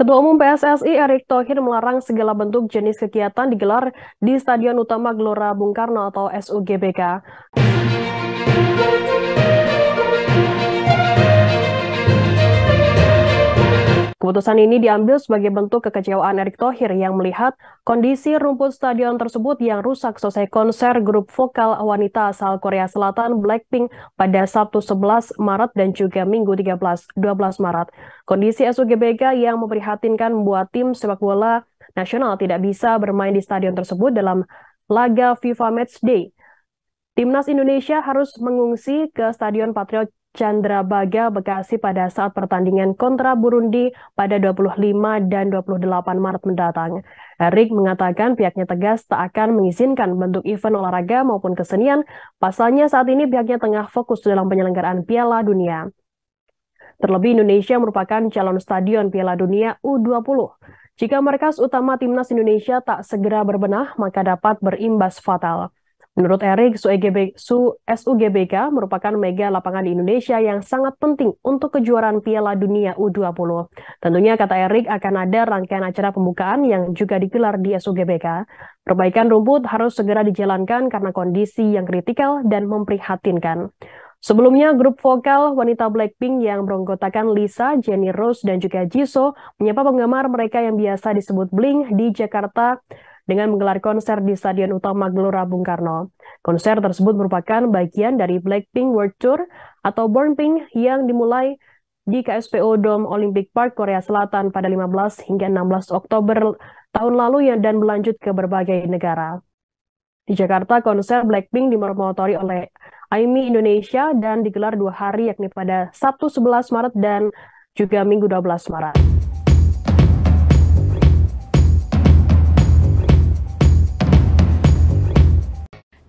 Ketua Umum PSSI Erick Thohir melarang segala bentuk jenis kegiatan digelar di Stadion Utama Gelora Bung Karno atau SUGBK. Keputusan ini diambil sebagai bentuk kekecewaan Erick Thohir yang melihat kondisi rumput stadion tersebut yang rusak selesai konser grup vokal wanita asal Korea Selatan Blackpink pada Sabtu 11 Maret dan juga Minggu 13 12 Maret. Kondisi SUGBK yang memprihatinkan membuat tim sepak bola nasional tidak bisa bermain di stadion tersebut dalam laga FIFA Match Day. Timnas Indonesia harus mengungsi ke Stadion Patriot Chandra Baga Bekasi pada saat pertandingan kontra Burundi pada 25 dan 28 Maret mendatang. Erik mengatakan pihaknya tegas tak akan mengizinkan bentuk event olahraga maupun kesenian, pasalnya saat ini pihaknya tengah fokus dalam penyelenggaraan Piala Dunia. Terlebih Indonesia merupakan calon stadion Piala Dunia U20. Jika markas utama timnas Indonesia tak segera berbenah, maka dapat berimbas fatal. Menurut Erik, SUGBK e merupakan mega lapangan di Indonesia yang sangat penting untuk kejuaraan Piala Dunia U20. Tentunya, kata Erik, akan ada rangkaian acara pembukaan yang juga digelar di SUGBK. Perbaikan rumput harus segera dijalankan karena kondisi yang kritikal dan memprihatinkan. Sebelumnya, grup vokal wanita Blackpink yang beranggotakan Lisa, Jennie Rose, dan juga Jisoo menyapa penggemar mereka yang biasa disebut Blink di Jakarta dengan menggelar konser di Stadion Utama Gelora Bung Karno. Konser tersebut merupakan bagian dari Blackpink World Tour atau Born Pink yang dimulai di KSPO Dome Olympic Park Korea Selatan pada 15 hingga 16 Oktober tahun lalu dan berlanjut ke berbagai negara. Di Jakarta, konser Blackpink dimotori oleh IMI Indonesia dan digelar dua hari yakni pada Sabtu 11 Maret dan juga Minggu 12 Maret.